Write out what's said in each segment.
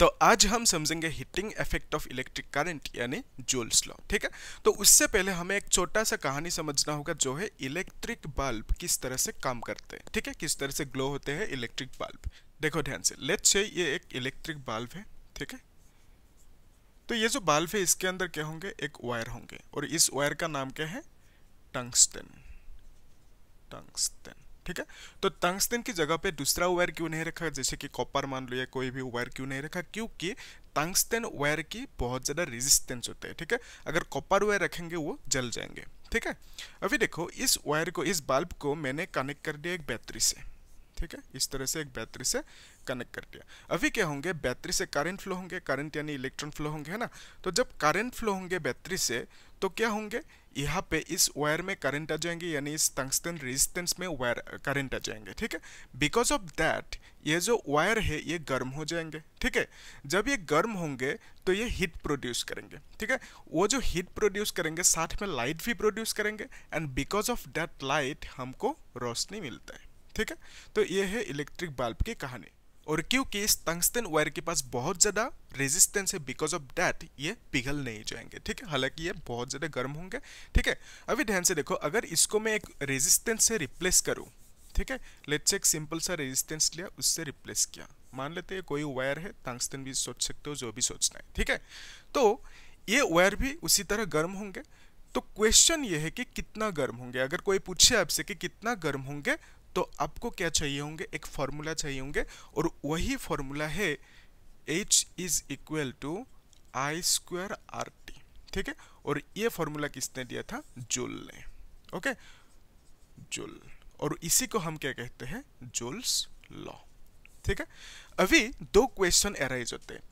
तो आज हम समझेंगे heating effect of electric current यानी जूल्स लॉ ठीक है तो उससे पहले हमें एक छोटा सा कहानी समझना होगा जो है इलेक्ट्रिक बल्ब किस तरह से काम करते हैं ठीक है किस तरह से ग्लो होते हैं इलेक्ट्रिक बल्ब देखो ध्यान से लेट्स से ये एक इलेक्ट्रिक बल्ब है ठीक है तो ये जो बाल्ब है इसके अंदर क्या होंगे एक वायर होंगे और इस वायर का नाम क्या है टंगस्टन टंगस्टन ठीक है तो टंगस्टन की जगह पे दूसरा वायर क्यों नहीं रखा जैसे कि कॉपर मान लो या कोई भी वायर क्यों नहीं रखा क्योंकि टंगस्टन वायर की बहुत ज़्यादा रेजिस्टेंस होता है ठीक है अगर कॉपर वायर रखेंगे वो जल जाएंगे ठीक है अभी देखो इस वायर को इस बल्ब को मैंने कनेक्ट कर दिया एक बैटरी से ठीक है इस तरह से एक बैटरी से कनेक्ट कर दिया अभी क्या होंगे बैटरी से करंट फ्लो होंगे करंट यानी इलेक्ट्रॉन फ्लो होंगे है ना तो जब करंट फ्लो होंगे बैटरी से तो क्या होंगे यहाँ पे इस वायर में करंट आ जाएंगे यानी इस टंगस्टन रेजिस्टेंस में वायर करंट आ जाएंगे ठीक है बिकॉज ऑफ दैट ये जो वायर है ये गर्म हो जाएंगे ठीक है जब ये गर्म होंगे तो ये हीट प्रोड्यूस करेंगे ठीक है वो जो हीट प्रोड्यूस करेंगे साथ में लाइट भी प्रोड्यूस करेंगे and because of that light हमको रोशनी मिलता है ठीक है तो ये है इलेक्ट्रिक बल्ब की कहानी और क्योंकि इस टंगस्टन वायर के पास बहुत ज़्यादा रेजिस्टेंस है बिकॉज ऑफ डैट ये पिघल नहीं जाएंगे ठीक है हालांकि ये बहुत ज़्यादा गर्म होंगे ठीक है अभी ध्यान से देखो अगर इसको मैं एक रेजिस्टेंस से रिप्लेस करूँ ठीक है लेट्स एक सिंपल सा रेजिस्टेंस लिया उससे रिप्लेस किया मान लेते हैं कोई वायर है टंगस्टन भी सोच सकते हो जो भी सोचना है ठीक है तो ये वायर भी उसी तरह गर्म होंगे तो क्वेश्चन ये है कि कितना गर्म होंगे अगर कोई पूछे आपसे कि कितना गर्म होंगे तो आपको क्या चाहिए होंगे एक फॉर्मूला चाहिए होंगे और वही फॉर्मूला है H is equal to I square R T ठीक है और ये फॉर्मूला किसने दिया था जूल ने ओके जूल और इसी को हम क्या कहते हैं जूल्स लॉ ठीक है अभी दो क्वेश्चन अराइज होते हैं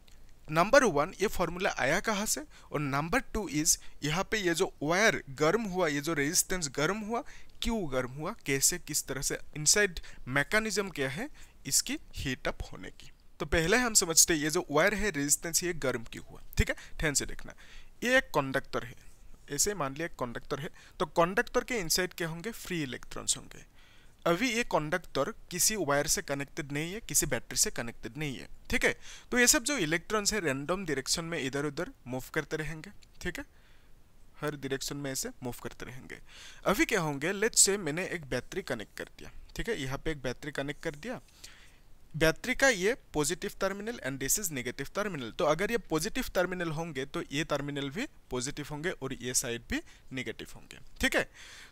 नंबर वन ये फॉर्मूला आया कहाँ से और नंबर टू इज यहाँ पे ये जो वायर गर्म हुआ ये जो रेजिस्टेंस गर्म हुआ क्यों गर्म हुआ कैसे किस तरह से इनसाइड मैकेनिज्म क्या है इसकी हीट अप होने की तो पहले हम समझते हैं ये जो वायर है रेजिस्टेंस ये गर्म क्यों हुआ ठीक है ध्यान से देखना ये एक कंडक्टर है ऐसे मान लिया एक कंडक्टर है तो कंडक्टर के इनसाइड क्या होंगे फ्री इलेक्ट्रॉन्स होंगे अभी ये कंडक्टर किसी वायर से कनेक्टेड नहीं है किसी बैटरी से कनेक्टेड नहीं है ठीक है तो ये सब जो इलेक्ट्रॉन्स है रैंडम डायरेक्शन में इधर उधर मूव करते रहेंगे ठीक है हर डिरेक्शन में ऐसे मूव करते रहेंगे अभी क्या होंगे लेट से मैंने एक बैटरी कनेक्ट कर दिया ठीक है यहाँ पे एक बैटरी कनेक्ट कर दिया बैटरी का ये positive terminal and this is negative terminal तो अगर ये पॉजिटिव टर्मिनल होंगे तो ये टर्मिनल भी पॉजिटिव होंगे और ये साइड भी नेगेटिव होंगे ठीक है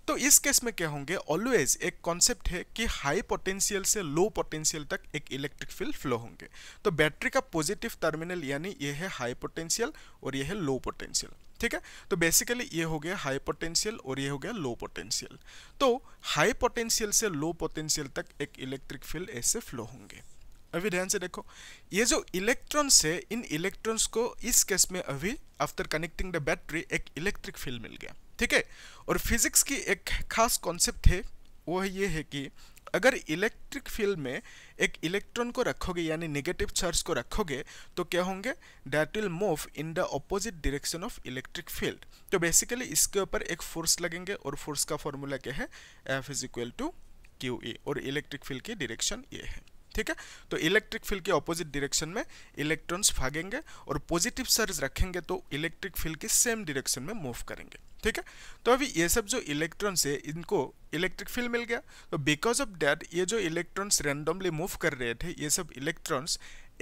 तो इस केस में क्या होंगे ऑलवेज एक कॉन्सेप्ट है कि हाई पोटेंशियल से लो पोटेंशियल तक एक इलेक्ट्रिक फील्ड फ्लो होंगे तो बैटरी का पॉजिटिव टर्मिनल यानी ये है हाई पोटेंशियल और ये है लो पोटेंशियल ठीक है तो बेसिकली ये हो गया हाई पोटेंशियल और ये हो गया लो पोटेंशियल तो हाई पोटेंशियल से लो पोटेंशियल तक एक इलेक्ट्रिक फील्ड ऐसे फ्लो होंगे अभी ध्यान से देखो ये जो इलेक्ट्रॉन्स है इन इलेक्ट्रॉन्स को इस केस में अभी आफ्टर कनेक्टिंग द बैटरी एक इलेक्ट्रिक फील्ड मिल गया ठीक है और फिजिक्स की एक खास कॉन्सेप्ट है वो है ये है कि अगर इलेक्ट्रिक फील्ड में एक इलेक्ट्रॉन को रखोगे यानी नेगेटिव चार्ज को रखोगे तो क्या होंगे that will move in the opposite direction of electric field तो बेसिकली इसके ऊपर एक फोर्स लगेंगे और फोर्स का फॉर्मूला क्या है F is equal to Q A और इलेक्ट्रिक फील्ड की डायरेक्शन ये है ठीक है तो इलेक्ट्रिक फील्ड के ऑपोजिट डायरेक्शन में इलेक्ट्रॉन्स भागेंगे और पॉजिटिव चार्ज रखेंगे तो इलेक्ट्रिक फील्ड के सेम डायरेक्शन में मूव करेंगे ठीक है तो अभी ये सब जो इलेक्ट्रॉन्स है इनको इलेक्ट्रिक फील्ड मिल गया तो बिकॉज ऑफ दैट ये जो इलेक्ट्रॉन्स रैंडमली मूव कर रहे थे ये सब इलेक्ट्रॉन्स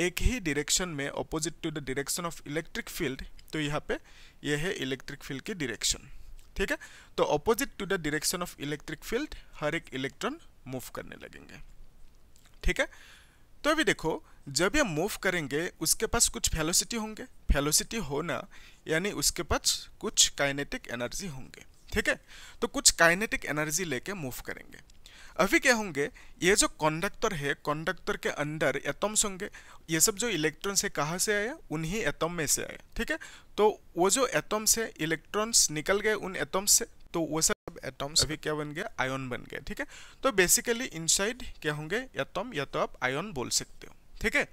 एक ही डायरेक्शन में opposite to the direction of electric field तो यहाँ पे ये है इलेक्ट्रिक फील्ड की डायरेक्शन ठीक है तो opposite to the direction of electric field हर एक इलेक्ट्रॉन मूव करने लगेंगे ठीक है तो अभी देखो जब ये मूव करेंगे उसके पास कुछ फेलोसिटी होंगे फेलोसिटी होना यानी उसके पास कुछ काइनेटिक एनर्जी होंगे ठीक है तो कुछ काइनेटिक एनर्जी लेके मूव करेंगे अभी क्या होंगे ये जो कंडक्टर है कंडक्टर के अंदर एटम्स होंगे ये सब जो इलेक्ट्रॉन्स है कहाँ से आया उन्हीं एटम में से आया ठीक है तो वो जो एटम्स है इलेक्ट्रॉन्स निकल गए उन एटम्स से तो वो सब एटम्स अभी क्या बन गया आयन बन गया ठीक है तो बेसिकली इनसाइड क्या होंगे एटम या तो आप आयन बोल सकते हो ठीक है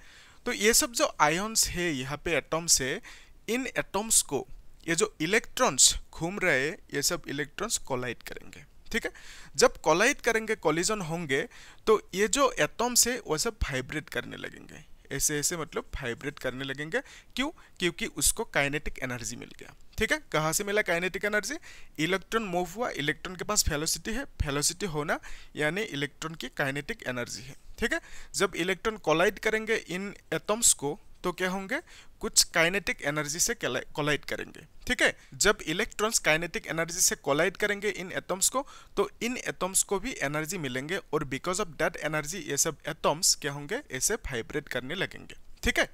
तो ये सब जो आयन्स है यहाँ पे एटम्स है इन एटम्स को ये जो इलेक्ट्रॉन्स घूम रहे ये सब इलेक्ट्रॉन्स कोलाइड करेंगे ठीक है जब कोलाइड करेंगे कॉलिजन होंगे तो ये जो एटम्स है वह सब वाइब्रेट करने लगेंगे ऐसे ऐसे मतलब हाइब्रिड करने लगेंगे क्यों क्योंकि उसको काइनेटिक एनर्जी मिल गया ठीक है कहाँ से मिला काइनेटिक एनर्जी इलेक्ट्रॉन मूव हुआ इलेक्ट्रॉन के पास फेलोसिटी है फेलोसिटी होना यानी इलेक्ट्रॉन की काइनेटिक एनर्जी है ठीक है जब इलेक्ट्रॉन कोलाइड करेंगे इन एटम्स को तो क्या होंगे कुछ काइनेटिक एनर्जी से कोलाइड करेंगे ठीक है जब इलेक्ट्रॉन्स काइनेटिक एनर्जी से कोलाइड करेंगे इन एटम्स को तो इन एटम्स को भी एनर्जी मिलेंगे और बिकॉज ऑफ दैट एनर्जी ये सब एटम्स क्या होंगे ऐसे फाइब्रेट करने लगेंगे ठीक है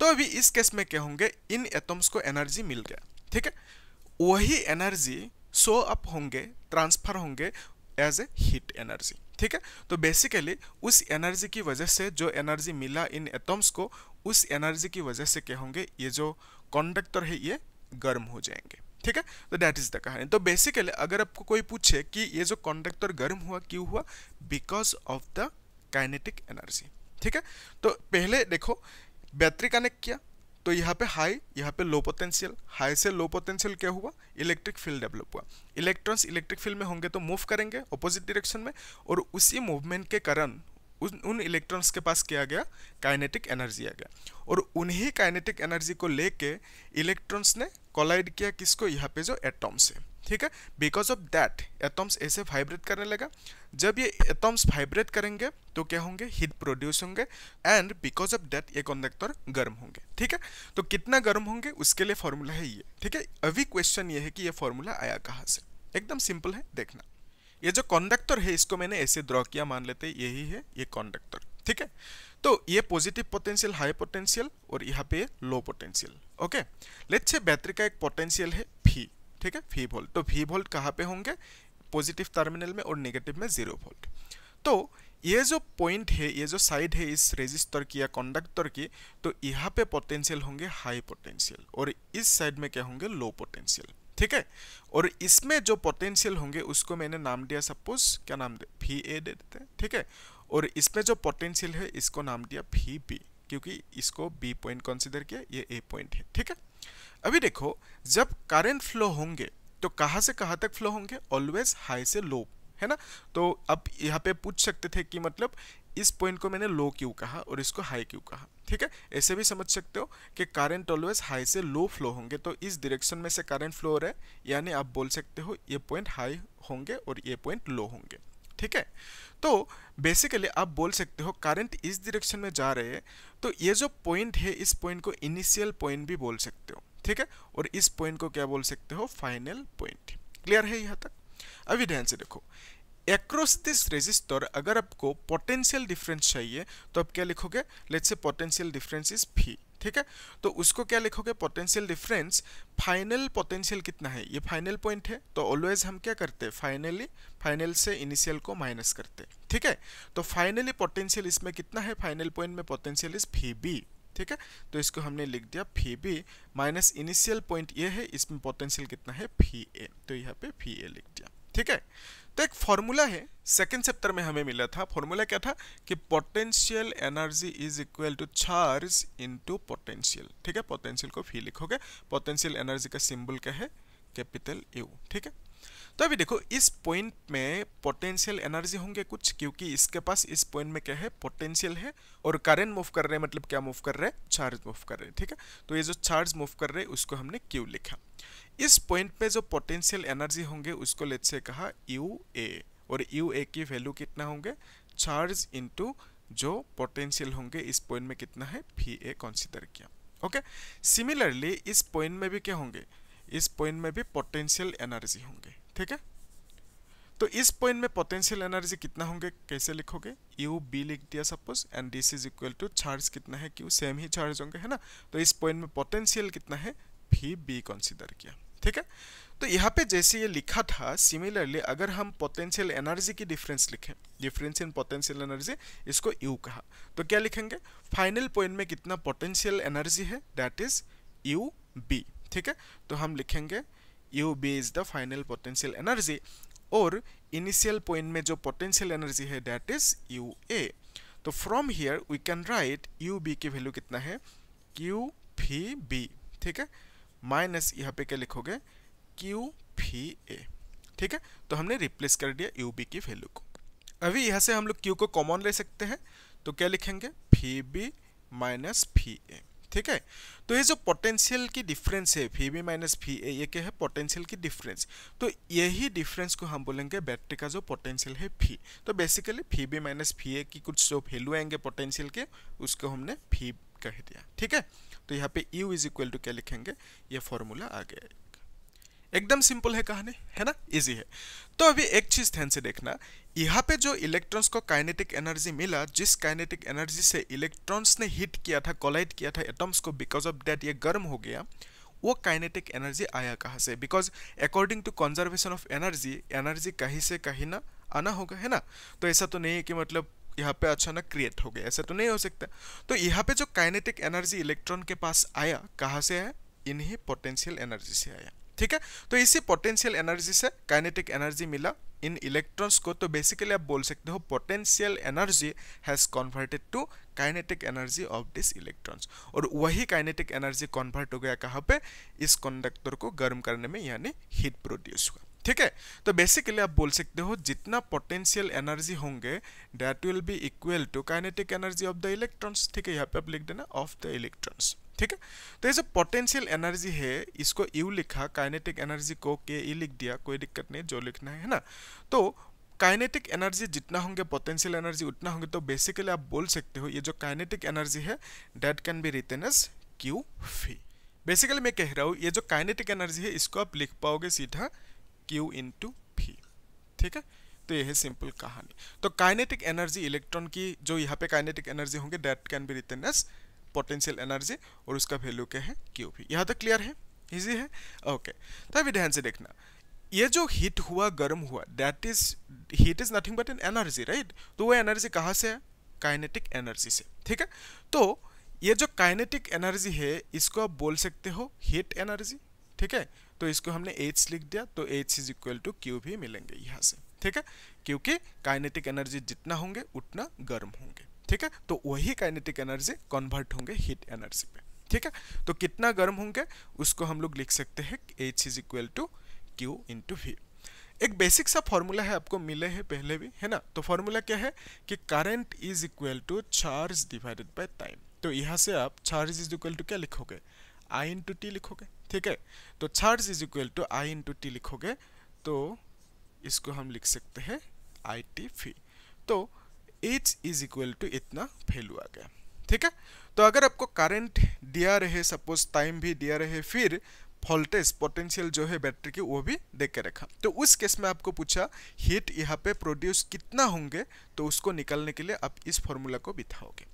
तो अभी इस केस में क्या होंगे इन एटम्स को एनर्जी मिल गया ठीक है वही एनर्जी शो अप होंगे ट्रांसफर होंगे एज ए हीट एनर्जी ठीक है तो बेसिकली उस एनर्जी की वजह से जो एनर्जी मिला इन एटम्स को उस एनर्जी की वजह से क्या होंगे ये जो कॉन्डक्टर है ये गर्म हो जाएंगे ठीक है तो दैट इज द कहानी तो बेसिकली अगर आपको कोई पूछे कि ये जो कॉन्डक्टर गर्म हुआ क्यों हुआ because of the kinetic energy ठीक है तो पहले देखो बैटरी कनेक्ट किया तो यहाँ पे हाई यहाँ पे लो पोटेंशियल हाई से लो पोटेंशियल क्या हुआ इलेक्ट्रिक फील्ड डेवलप हुआ इलेक्ट्रॉन्स इलेक्ट्रिक फील्ड में होंगे तो मूव करेंगे ऑपोजिट डायरेक्शन में और उसी मूवमेंट के कारण उन उन इलेक्ट्रॉन्स के पास क्या गया काइनेटिक एनर्जी आ गया और उन्हीं काइनेटिक एनर्जी को लेके इलेक्ट्रॉन्स ने कोलाइड किया किसको यहाँ पे जो एटॉम्स है ठीक है बिकॉज ऑफ दैट एटॉम्स ऐसे वाइब्रेट करने लगा जब ये एटॉम्स वाइब्रेट करेंगे तो क्या होंगे हीट प्रोड्यूस होंगे एंड बिकॉज ऑफ दैट ये कंडक्टर गर्म होंगे ठीक है तो कितना गर्म होंगे उसके लिए फॉर्मूला है ये ठीक है अभी क्वेश्चन ये है कि ये फॉर्मूला आया कहाँ से एकदम सिंपल है देखना ये जो कॉन्डक्टर है इसको मैंने ऐसे ड्रॉ किया मान लेते यही है ये कॉन्डक्टर ठीक है तो ये पॉजिटिव पोटेंशियल हाई पोटेंशियल और यहाँ पे low potential okay let's say battery का एक पोटेंशियल है फी ठीक है फी वोल्ट तो फी वोल्ट कहाँ पे होंगे पॉजिटिव टर्मिनल में और नेगेटिव में जीरो वोल्ट तो ये जो पॉइंट है ये जो साइड है इस रेजिस्टर की या कंडक्टर की तो यहाँ पे पोटेंशियल होंगे हाई पोटेंशियल और इस साइड में क्या होंगे लो पोटेंशियल ठीक है और इसमें जो पोटेंशियल होंगे उसको मैंने नाम दिया सपोज क्या नाम दे फी ए दे देते हैं ठीक है और इसमें जो पोटेंशियल है इसको नाम दिया फी बी क्योंकि इसको बी पॉइंट कंसिडर किया ये ए पॉइंट है ठीक है अभी देखो जब करंट फ्लो होंगे तो कहाँ से कहाँ तक फ्लो होंगे ऑलवेज हाई से लो है ना तो अब यहाँ पे पूछ सकते थे कि मतलब इस पॉइंट को मैंने लो क्यू कहा और इसको हाई क्यू कहा ठीक है ऐसे भी समझ सकते हो कि करंट ऑलवेज हाई से लो फ्लो होंगे तो इस डायरेक्शन में से करंट फ्लो रहे यानी आप बोल सकते हो ये पॉइंट हाई होंगे और ये पॉइंट लो होंगे ठीक है तो बेसिकली आप बोल सकते हो करंट इस डायरेक्शन में जा रहे हैं तो ये जो पॉइंट है इस पॉइंट को इनिशियल पॉइंट भी बोल सकते हो ठीक है और इस पॉइंट को क्या बोल सकते हो फाइनल पॉइंट क्लियर है यहाँ तक अभी ध्यान से देखो एक्रॉस दिस रेजिस्टर अगर आपको पोटेंशियल डिफरेंस चाहिए तो आप क्या लिखोगे let's say potential difference is फी ठीक है तो उसको क्या लिखोगे पोटेंशियल डिफरेंस फाइनल पोटेंशियल कितना है ये फाइनल पॉइंट है तो ऑलवेज हम क्या करते हैं फाइनली फाइनल से इनिशियल को माइनस करते हैं ठीक है तो फाइनली पोटेंशियल इसमें कितना है फाइनल पॉइंट में पोटेंशियल इज फी बी ठीक है तो इसको हमने लिख दिया phi B minus initial point ये है इसमें पोटेंशियल कितना है फी ए तो यहाँ पे फी ए लिख दिया ठीक है तो एक फॉर्मूला है सेकेंड चैप्टर में हमें मिला था फॉर्मूला क्या था कि potential energy is equal to charge into potential ठीक है पोटेंशियल को फी लिखोगे पोटेंशियल एनर्जी का सिंबल क्या है कैपिटल यू ठीक है तो अभी देखो इस पॉइंट में पोटेंशियल एनर्जी होंगे कुछ क्योंकि इसके पास इस पॉइंट में क्या है पोटेंशियल है और करंट मूव कर रहे हैं मतलब क्या मूव कर रहे हैं चार्ज मूव कर रहे हैं ठीक है तो ये जो चार्ज मूव कर रहे हैं उसको हमने क्यू लिखा इस पॉइंट पे जो पोटेंशियल एनर्जी होंगे उसको लेट से कहा यू ए और यू ए की वैल्यू कितना होंगे चार्ज इंटू जो पोटेंशियल होंगे इस पॉइंट में कितना है फी ए कंसिडर किया ओके सिमिलरली इस पॉइंट में भी क्या होंगे इस पॉइंट में भी पोटेंशियल एनर्जी होंगे ठीक है तो इस पॉइंट में पोटेंशियल एनर्जी कितना होंगे कैसे लिखोगे यू बी लिख दिया suppose and this is equal to charge कितना है क्यू सेम ही चार्ज होंगे है ना तो इस पॉइंट में पोटेंशियल कितना है भी बी कंसिडर किया ठीक है तो यहाँ पे जैसे ये लिखा था सिमिलरली अगर हम पोटेंशियल एनर्जी की डिफरेंस लिखें डिफरेंस इन पोटेंशियल एनर्जी इसको यू कहा तो क्या लिखेंगे फाइनल पॉइंट में कितना पोटेंशियल एनर्जी है दैट इज यू बी ठीक है तो हम लिखेंगे U B is the final potential energy और इनिशियल पॉइंट में जो पोटेंशियल एनर्जी है दैट इज़ यू ए तो from here we can write U B की वैल्यू कितना है क्यू फी बी ठीक है माइनस यहाँ पे क्या लिखोगे क्यू फी ए ठीक है तो हमने रिप्लेस कर दिया यू बी की वैल्यू को अभी यहाँ से हम लोग क्यू को कॉमन ले सकते हैं तो क्या लिखेंगे फी बी माइनस फी ए ठीक है तो ये जो पोटेंशियल की डिफरेंस है V V minus V A ये क्या है पोटेंशियल की डिफरेंस तो यही डिफरेंस को हम बोलेंगे बैटरी का जो पोटेंशियल है वी तो basically V B minus V A की कुछ जो वैल्यू आएंगे पोटेंशियल के उसको हमने वी कह दिया ठीक है तो यहाँ पे यू इज इक्वल टू क्या लिखेंगे ये फॉर्मूला आ गया एकदम सिंपल है कहानी है ना इजी है तो अभी एक चीज ध्यान से देखना यहाँ पे जो इलेक्ट्रॉन्स को काइनेटिक एनर्जी मिला जिस काइनेटिक एनर्जी से इलेक्ट्रॉन्स ने हिट किया था कोलाइट किया था एटम्स को बिकॉज ऑफ दैट ये गर्म हो गया वो काइनेटिक एनर्जी आया कहाँ से because according to conservation of energy energy कहीं से कहीं ना आना होगा है ना तो ऐसा तो नहीं है कि मतलब यहाँ पे अचानक क्रिएट हो गया ऐसा तो नहीं हो सकता तो यहाँ पे जो काइनेटिक एनर्जी इलेक्ट्रॉन के पास आया कहाँ से आया इन्हीं पोटेंशियल एनर्जी से आया ठीक है तो इसी पोटेंशियल एनर्जी से काइनेटिक एनर्जी मिला इन इलेक्ट्रॉन्स को तो बेसिकली आप बोल सकते हो potential energy has converted to kinetic energy of this electrons और वही काइनेटिक एनर्जी कन्वर्ट हो गया कहाँ पे इस कंडक्टर को गर्म करने में यानी हीट प्रोड्यूस हुआ ठीक है तो बेसिकली आप बोल सकते हो जितना पोटेंशियल एनर्जी होंगे that will be equal to kinetic energy of the electrons ठीक है यहाँ पे आप लिख देना ऑफ द इलेक्ट्रॉन्स ठीक है तो ये जो पोटेंशियल एनर्जी है इसको यू लिखा काइनेटिक एनर्जी को के ई लिख दिया कोई दिक्कत नहीं जो लिखना है ना तो काइनेटिक एनर्जी जितना होंगे पोटेंशियल एनर्जी उतना होंगे तो बेसिकली आप बोल सकते हो ये जो काइनेटिक एनर्जी है that can be written as Q phi basically मैं कह रहा हूँ ये जो काइनेटिक एनर्जी है इसको आप लिख पाओगे सीधा क्यू इन टू फी ठीक है तो यह है सिंपल कहानी तो काइनेटिक एनर्जी इलेक्ट्रॉन की जो यहाँ पे काइनेटिक एनर्जी होंगे that can be written as potential energy और उसका वैल्यू क्या है क्यू भी यहाँ तक क्लियर है इजी है ओके तो अभी ध्यान से देखना ये जो हीट हुआ गर्म हुआ that is heat is nothing but an energy right तो वो एनर्जी कहाँ से है काइनेटिक एनर्जी से ठीक है तो ये जो काइनेटिक एनर्जी है इसको आप बोल सकते हो हीट एनर्जी ठीक है तो इसको हमने एच लिख दिया तो H is equal to Q भी मिलेंगे यहाँ से ठीक है क्योंकि काइनेटिक एनर्जी जितना होंगे उतना गर्म होंगे ठीक है तो वही काइनेटिक एनर्जी कन्वर्ट होंगे हीट एनर्जी पे ठीक है तो कितना गर्म होंगे उसको हम लोग लिख सकते हैं H is equal to Q to V एक बेसिक सा फॉर्मूला है आपको मिले हैं पहले भी है ना तो फॉर्मूला क्या है कि current is equal to charge divided by time तो यहाँ से आप चार्ज इज इक्वल टू क्या लिखोगे आई इंटू टी लिखोगे ठीक है तो charge is equal to I into T लिखोगे तो इसको हम लिख सकते हैं आई टी फी तो एच इज इक्वल टू इतना वैल्यू आ गया ठीक है तो अगर आपको करंट दिया रहे सपोज टाइम भी दिया रहे फिर वोल्टेज पोटेंशियल जो है बैटरी की वो भी देख के रखा तो उस केस में आपको पूछा हीट यहाँ पे प्रोड्यूस कितना होंगे तो उसको निकालने के लिए आप इस फॉर्मूला को बिताओगे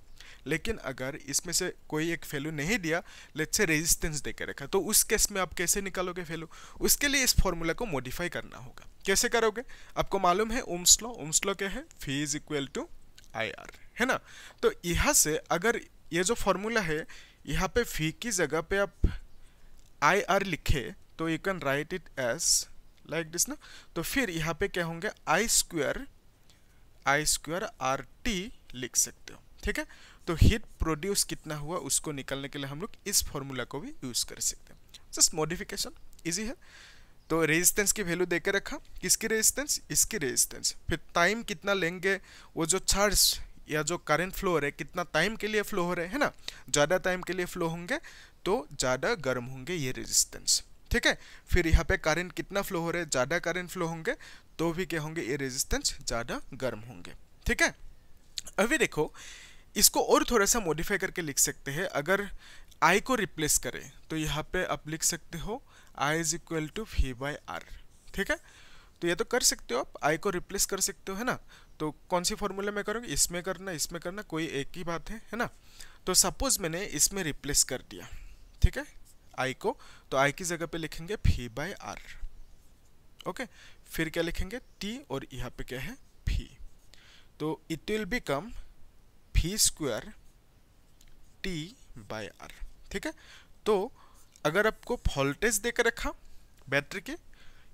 लेकिन अगर इसमें से कोई एक वैल्यू नहीं दिया लेट से रेजिस्टेंस दे के रखा तो उस केस में आप कैसे निकालोगे वैल्यू उसके लिए इस फॉर्मूला को मॉडिफाई करना होगा कैसे करोगे आपको मालूम है उम्सलो उम्सलो क्या है V is equal to I R है ना तो यहाँ से अगर ये जो फॉर्मूला है यहाँ पे फी की जगह पे आप आई आर लिखे तो you can write it as like this ना तो फिर यहाँ पे क्या होंगे I square I square R T लिख सकते हो ठीक है तो हीट प्रोड्यूस कितना हुआ उसको निकालने के लिए हम लोग इस फॉर्मूला को भी यूज़ कर सकते हैं जस्ट मॉडिफिकेशन इजी है तो रेजिस्टेंस की वैल्यू देकर रखा किसकी रेजिस्टेंस इसकी रेजिस्टेंस फिर टाइम कितना लेंगे वो जो चार्ज या जो करंट फ्लो हो रहा है कितना टाइम के लिए फ्लो हो रहे हैं ना ज़्यादा टाइम के लिए फ्लो होंगे तो ज़्यादा गर्म होंगे ये रेजिस्टेंस ठीक है फिर यहाँ पे करंट कितना फ्लो हो रहा है ज़्यादा करंट फ्लो होंगे तो भी क्या होंगे ये रेजिस्टेंस ज़्यादा गर्म होंगे ठीक है अभी देखो इसको और थोड़ा सा मॉडिफाई करके लिख सकते हैं अगर आई को रिप्लेस करें तो यहाँ पर आप लिख सकते हो I is equal to V by R ठीक है तो ये तो कर सकते हो आप आई को रिप्लेस कर सकते हो है ना तो कौन सी फॉर्मूला में करूँगी इसमें करना इसमें करना कोई एक ही बात है है ना तो सपोज मैंने इसमें रिप्लेस कर दिया ठीक है आई को तो आई की जगह पे लिखेंगे फी बाय आर ओके फिर क्या लिखेंगे टी और यहाँ पे क्या है फी तो it will become V square T by R ठीक है तो अगर आपको फॉल्टेज देकर रखा बैटरी के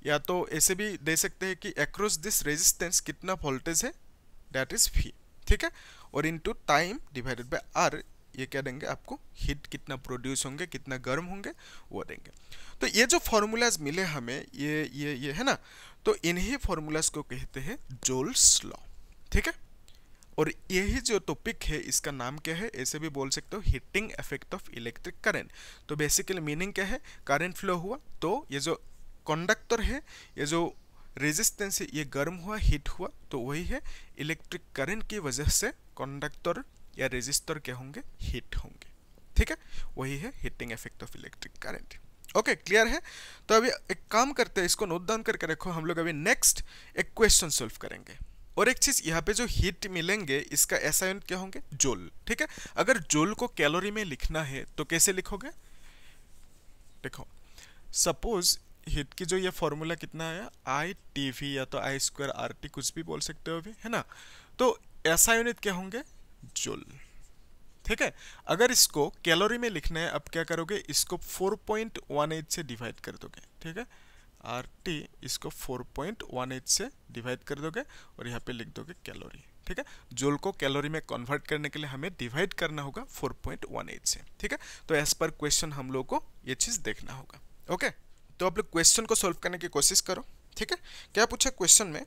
या तो ऐसे भी दे सकते हैं कि एक्रोस दिस रेजिस्टेंस कितना वोल्टेज है डैट इज वी ठीक है और into time divided by R ये क्या देंगे आपको हीट कितना प्रोड्यूस होंगे कितना गर्म होंगे वो देंगे तो ये जो फॉर्मूलाज मिले हमें ये ये ये है ना तो इन्हीं फार्मूलाज को कहते हैं जोल्स लॉ ठीक है और यही जो टॉपिक है इसका नाम क्या है ऐसे भी बोल सकते हो heating effect of electric current तो बेसिकली मीनिंग क्या है करंट फ्लो हुआ तो ये जो कंडक्टर है ये जो रेजिस्टेंस है ये गर्म हुआ हीट हुआ तो वही है इलेक्ट्रिक करंट की वजह से कंडक्टर या रेजिस्टर क्या होंगे हीट होंगे ठीक है वही है heating effect of electric current okay clear है तो अभी एक काम करते हैं इसको नोट डाउन करके रखो हम लोग अभी नेक्स्ट एक क्वेश्चन सॉल्व करेंगे और एक चीज यहाँ पे जो हीट मिलेंगे इसका ऐसा यूनिट क्या होंगे जोल ठीक है अगर जोल को कैलोरी में लिखना है तो कैसे लिखोगे देखो सपोज हीट की जो ये फॉर्मूला कितना आया आई टी वी या तो आई स्क्वायर आर टी कुछ भी बोल सकते हो अभी है ना तो ऐसा यूनिट क्या होंगे जोल ठीक है अगर इसको कैलोरी में लिखना है अब क्या करोगे इसको 4.18 से डिवाइड कर दोगे ठीक है आर टी इसको 4.18 से डिवाइड कर दोगे और यहाँ पे लिख दोगे कैलोरी ठीक है जोल को कैलोरी में कन्वर्ट करने के लिए हमें डिवाइड करना होगा 4.18 से ठीक है तो एज पर क्वेश्चन हम लोग को ये चीज़ देखना होगा ओके तो आप लोग क्वेश्चन को सॉल्व करने की कोशिश करो ठीक है क्या पूछा क्वेश्चन में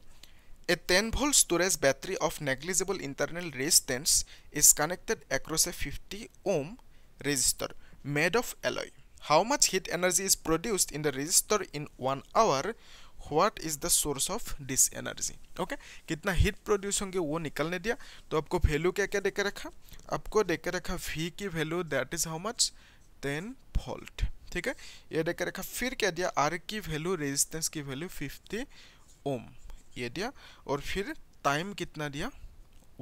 a ten volt storage battery of negligible internal resistance is connected across a fifty ohm resistor made of alloy. how much heat energy is produced in the resistor in one hour what is the source of this energy okay कितना heat produce होंगे वो निकलने दिया तो आपको value क्या क्या देकर रखा आपको देकर रखा वी की value that is how much ten volt ठीक है ये देकर रखा फिर क्या दिया आर की वैल्यू रेजिस्टेंस की वैल्यू फिफ्टी ओम ये दिया और फिर टाइम कितना दिया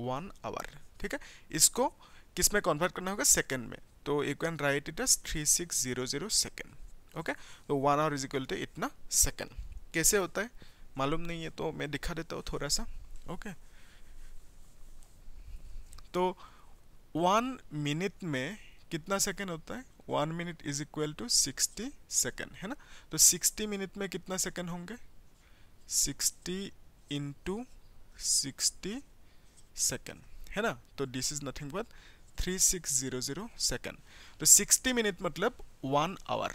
वन आवर ठीक है इसको किस में कन्वर्ट करना होगा सेकेंड में तो it's three six zero zero second okay तो one hour is equal to इतना सेकेंड कैसे होता है मालूम नहीं है तो मैं दिखा देता हूँ थोड़ा सा ओके तो वन मिनट में कितना सेकेंड होता है one minute is equal to sixty second है ना तो सिक्सटी मिनट में कितना सेकेंड होंगे सिक्सटी इंटू सिक्सटी सेकेंड है ना तो this is nothing but three six zero zero second तो सिक्सटी मिनट मतलब वन आवर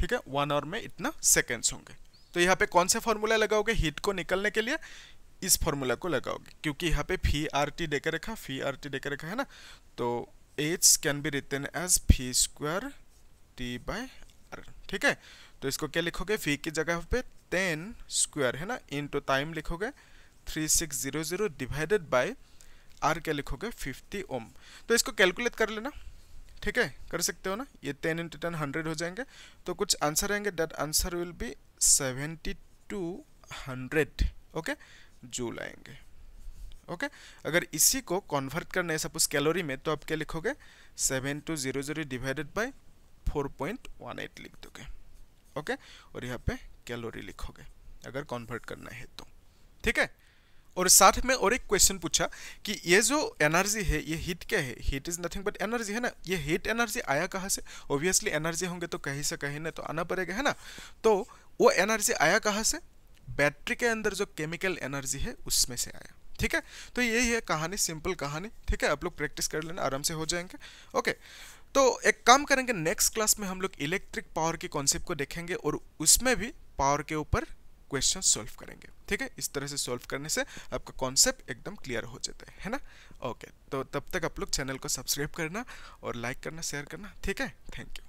ठीक है वन आवर में इतना सेकेंड्स होंगे तो यहाँ पे कौन सा फॉर्मूला लगाओगे हीट को निकलने के लिए इस फॉर्मूला को लगाओगे क्योंकि यहाँ पे फी आर टी देकर रखा फी आर टी देकर रखा है ना तो H can be written as V square T by R ठीक है तो इसको क्या लिखोगे फी की जगह पे टेन स्क्वायर है ना इन टू टाइम लिखोगे three six zero zero divided by R क्या लिखोगे 50 ओम तो इसको कैलकुलेट कर लेना ठीक है कर सकते हो ना ये 10 इंटू टेन हंड्रेड हो जाएंगे तो कुछ आंसर आएंगे that answer will be seventy two hundred okay joule आएंगे ओके okay? अगर इसी को कन्वर्ट करना है सपोज कैलोरी में तो आप क्या लिखोगे seven two zero zero divided by four point one eight लिख दोगे ओके okay? और यहाँ पे कैलोरी लिखोगे अगर कन्वर्ट करना है तो ठीक है और साथ में और एक क्वेश्चन पूछा कि ये जो एनर्जी है ये हीट क्या है heat is nothing but energy है ना ये हीट एनर्जी आया कहाँ से ऑब्वियसली एनर्जी होंगे तो कहीं से कहीं ना तो आना पड़ेगा है ना तो वो एनर्जी आया कहाँ से बैटरी के अंदर जो केमिकल एनर्जी है उसमें से आया ठीक है तो यही है कहानी सिंपल कहानी ठीक है आप लोग प्रैक्टिस कर लेना आराम से हो जाएंगे ओके तो एक काम करेंगे नेक्स्ट क्लास में हम लोग इलेक्ट्रिक पावर के कॉन्सेप्ट को देखेंगे और उसमें भी पावर के ऊपर क्वेश्चन सॉल्व करेंगे ठीक है इस तरह से सॉल्व करने से आपका कॉन्सेप्ट एकदम क्लियर हो जाता है है ना ओके तो तब तक आप लोग चैनल को सब्सक्राइब करना और लाइक करना शेयर करना ठीक है थैंक यू